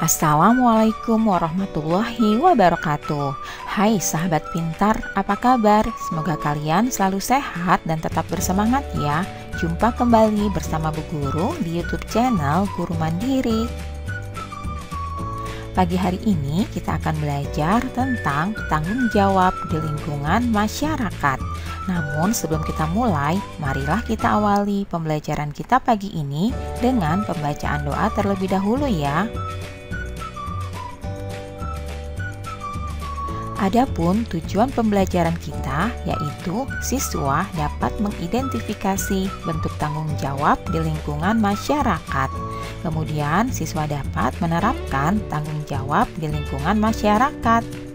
Assalamualaikum warahmatullahi wabarakatuh. Hai sahabat pintar, apa kabar? Semoga kalian selalu sehat dan tetap bersemangat ya. Jumpa kembali bersama Bu Guru di YouTube channel Guru Mandiri. Pagi hari ini kita akan belajar tentang tanggung jawab di lingkungan masyarakat. Namun sebelum kita mulai, marilah kita awali pembelajaran kita pagi ini dengan pembacaan doa terlebih dahulu ya. Adapun tujuan pembelajaran kita yaitu siswa dapat mengidentifikasi bentuk tanggung jawab di lingkungan masyarakat. Kemudian siswa dapat menerapkan tanggung jawab di lingkungan masyarakat.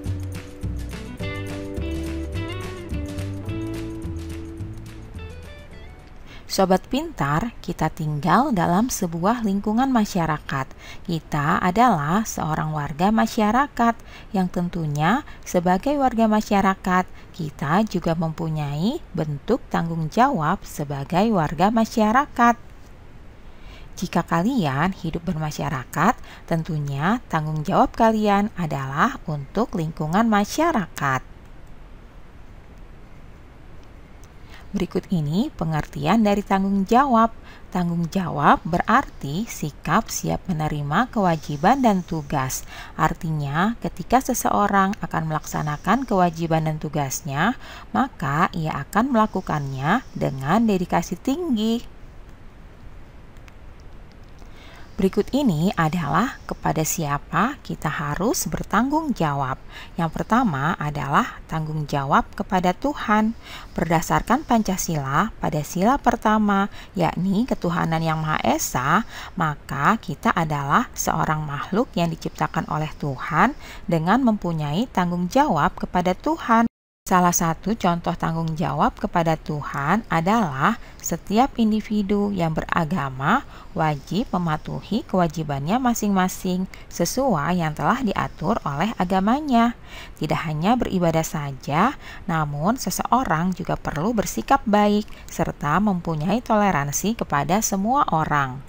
Sobat pintar, kita tinggal dalam sebuah lingkungan masyarakat. Kita adalah seorang warga masyarakat yang tentunya sebagai warga masyarakat, kita juga mempunyai bentuk tanggung jawab sebagai warga masyarakat. Jika kalian hidup bermasyarakat, tentunya tanggung jawab kalian adalah untuk lingkungan masyarakat. Berikut ini pengertian dari tanggung jawab. Tanggung jawab berarti sikap siap menerima kewajiban dan tugas. Artinya, ketika seseorang akan melaksanakan kewajiban dan tugasnya, maka ia akan melakukannya dengan dedikasi tinggi. Berikut ini adalah kepada siapa kita harus bertanggung jawab. Yang pertama adalah tanggung jawab kepada Tuhan. Berdasarkan Pancasila, pada sila pertama, yakni ketuhanan yang Maha Esa, maka kita adalah seorang makhluk yang diciptakan oleh Tuhan dengan mempunyai tanggung jawab kepada Tuhan. Salah satu contoh tanggung jawab kepada Tuhan adalah setiap individu yang beragama wajib mematuhi kewajibannya masing-masing sesuai yang telah diatur oleh agamanya. Tidak hanya beribadah saja, namun seseorang juga perlu bersikap baik serta mempunyai toleransi kepada semua orang.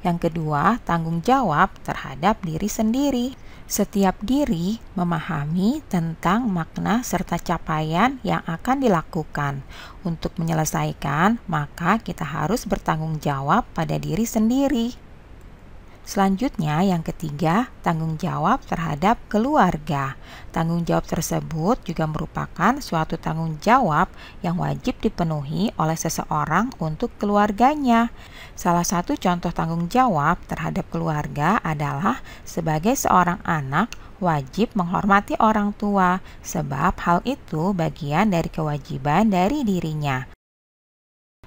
Yang kedua, tanggung jawab terhadap diri sendiri. Setiap diri memahami tentang makna serta capaian yang akan dilakukan. Untuk menyelesaikan, maka kita harus bertanggung jawab pada diri sendiri. Selanjutnya, yang ketiga, tanggung jawab terhadap keluarga. Tanggung jawab tersebut juga merupakan suatu tanggung jawab yang wajib dipenuhi oleh seseorang untuk keluarganya. Salah satu contoh tanggung jawab terhadap keluarga adalah sebagai seorang anak wajib menghormati orang tua, sebab hal itu bagian dari kewajiban dari dirinya.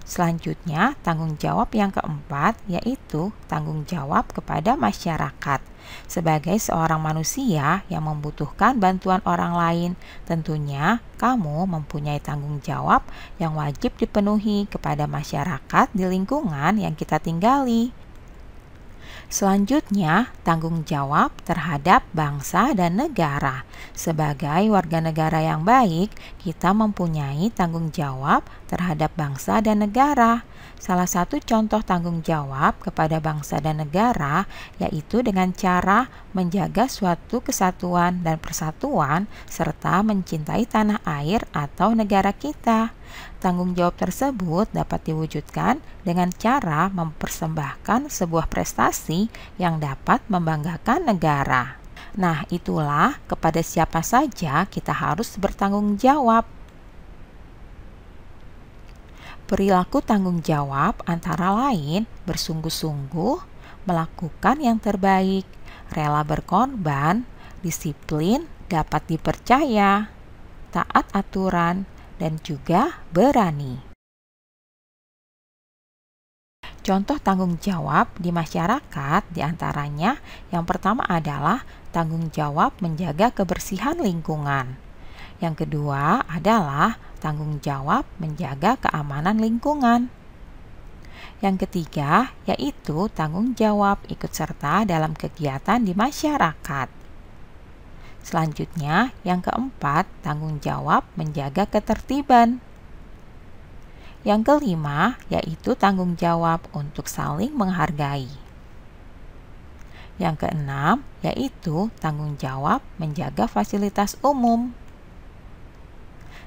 Selanjutnya, tanggung jawab yang keempat yaitu tanggung jawab kepada masyarakat. Sebagai seorang manusia yang membutuhkan bantuan orang lain, tentunya kamu mempunyai tanggung jawab yang wajib dipenuhi kepada masyarakat di lingkungan yang kita tinggali. Selanjutnya, tanggung jawab terhadap bangsa dan negara. Sebagai warga negara yang baik, kita mempunyai tanggung jawab terhadap bangsa dan negara. Salah satu contoh tanggung jawab kepada bangsa dan negara yaitu dengan cara menjaga suatu kesatuan dan persatuan serta mencintai tanah air atau negara kita. Tanggung jawab tersebut dapat diwujudkan dengan cara mempersembahkan sebuah prestasi yang dapat membanggakan negara. Nah, itulah kepada siapa saja kita harus bertanggung jawab. Perilaku tanggung jawab antara lain bersungguh-sungguh, melakukan yang terbaik, rela berkorban, disiplin, dapat dipercaya, taat aturan, dan juga berani. Contoh tanggung jawab di masyarakat diantaranya yang pertama adalah tanggung jawab menjaga kebersihan lingkungan. Yang kedua adalah tanggung jawab menjaga keamanan lingkungan. Yang ketiga yaitu tanggung jawab ikut serta dalam kegiatan di masyarakat. Selanjutnya, yang keempat, tanggung jawab menjaga ketertiban. Yang kelima, yaitu tanggung jawab untuk saling menghargai. Yang keenam, yaitu tanggung jawab menjaga fasilitas umum.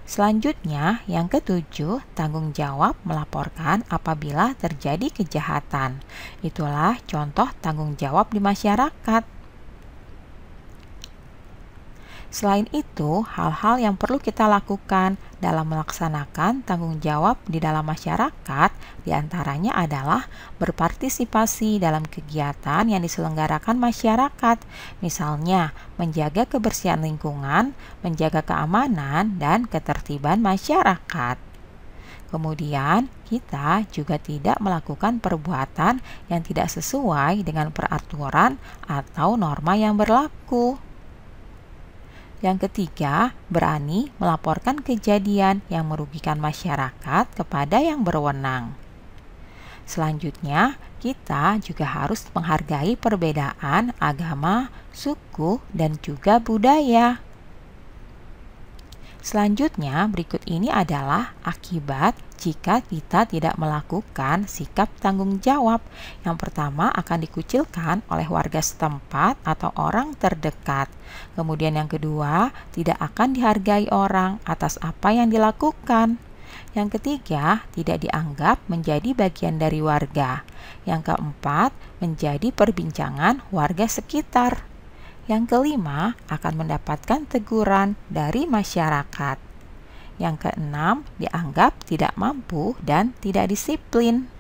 Selanjutnya, yang ketujuh, tanggung jawab melaporkan apabila terjadi kejahatan. Itulah contoh tanggung jawab di masyarakat. Selain itu, hal-hal yang perlu kita lakukan dalam melaksanakan tanggung jawab di dalam masyarakat diantaranya adalah berpartisipasi dalam kegiatan yang diselenggarakan masyarakat, misalnya menjaga kebersihan lingkungan, menjaga keamanan, dan ketertiban masyarakat. Kemudian, kita juga tidak melakukan perbuatan yang tidak sesuai dengan peraturan atau norma yang berlaku. Yang ketiga, berani melaporkan kejadian yang merugikan masyarakat kepada yang berwenang. Selanjutnya, kita juga harus menghargai perbedaan agama, suku, dan juga budaya. Selanjutnya, berikut ini adalah akibat jika kita tidak melakukan sikap tanggung jawab. Yang pertama akan dikucilkan oleh warga setempat atau orang terdekat. Kemudian yang kedua, tidak akan dihargai orang atas apa yang dilakukan. Yang ketiga, tidak dianggap menjadi bagian dari warga. Yang keempat, menjadi perbincangan warga sekitar. Yang kelima, akan mendapatkan teguran dari masyarakat. Yang keenam, dianggap tidak mampu dan tidak disiplin.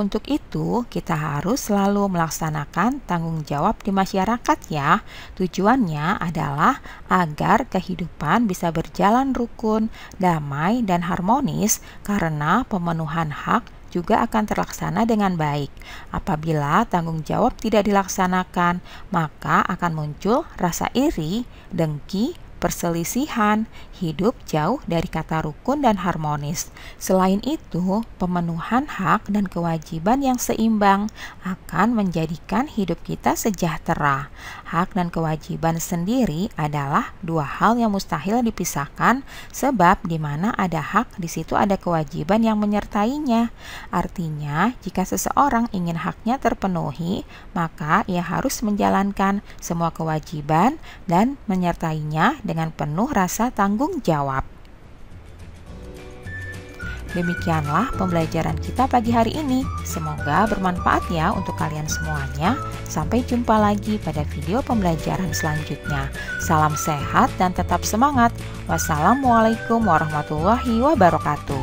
Untuk itu, kita harus selalu melaksanakan tanggung jawab di masyarakat ya. Tujuannya adalah agar kehidupan bisa berjalan rukun, damai, dan harmonis karena pemenuhan hak juga akan terlaksana dengan baik. Apabila tanggung jawab tidak dilaksanakan, maka akan muncul rasa iri, dengki, perselisihan, hidup jauh dari kata rukun dan harmonis. Selain itu, pemenuhan hak dan kewajiban yang seimbang akan menjadikan hidup kita sejahtera. Hak dan kewajiban sendiri adalah dua hal yang mustahil dipisahkan sebab di mana ada hak di situ ada kewajiban yang menyertainya. Artinya, jika seseorang ingin haknya terpenuhi, maka ia harus menjalankan semua kewajiban dan menyertainya dengan penuh rasa tanggung jawab. Demikianlah pembelajaran kita pagi hari ini. Semoga bermanfaat ya untuk kalian semuanya. Sampai jumpa lagi pada video pembelajaran selanjutnya. Salam sehat dan tetap semangat. Wassalamualaikum warahmatullahi wabarakatuh.